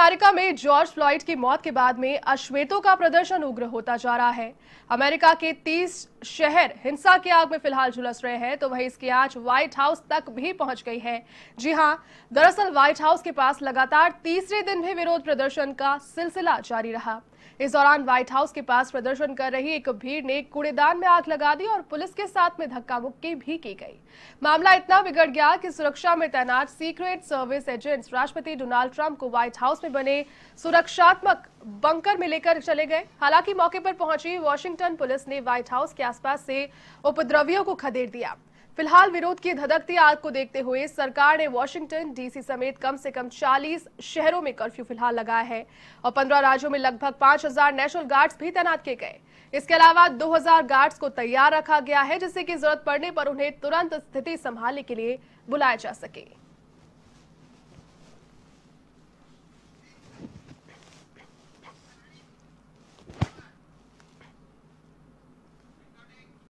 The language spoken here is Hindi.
अमेरिका में जॉर्ज फ्लॉइड की मौत के बाद में अश्वेतों का प्रदर्शन उग्र होता जा रहा है अमेरिका के 30 शहर हिंसा की आग में फिलहाल झुलस रहे हैं तो वहीं इसकी आज व्हाइट हाउस तक भी पहुंच गई है जी हां दरअसल व्हाइट हाउस के पास लगातार तीसरे दिन भी विरोध प्रदर्शन का सिलसिला जारी रहा इस दौरान व्हाइट हाउस के पास प्रदर्शन कर रही एक भीड़ ने कूड़ेदान में आग लगा दी और पुलिस के साथ में धक्का मुक्की भी की गई मामला इतना बिगड़ गया कि सुरक्षा में तैनात सीक्रेट सर्विस एजेंट्स राष्ट्रपति डोनाल्ड ट्रंप को व्हाइट हाउस में बने सुरक्षात्मक बंकर में लेकर चले गए हालांकि मौके पर पहुंची वॉशिंगटन पुलिस ने व्हाइट हाउस के आसपास से उपद्रवियों को खदेड़ दिया फिलहाल विरोध की धधकती आग को देखते हुए सरकार ने वॉशिंगटन डीसी समेत कम से कम 40 शहरों में कर्फ्यू फिलहाल लगाया है और 15 राज्यों में लगभग 5000 नेशनल गार्ड्स भी तैनात किए गए इसके अलावा 2000 गार्ड्स को तैयार रखा गया है जिससे कि जरूरत पड़ने पर उन्हें तुरंत स्थिति संभालने के लिए बुलाया जा सके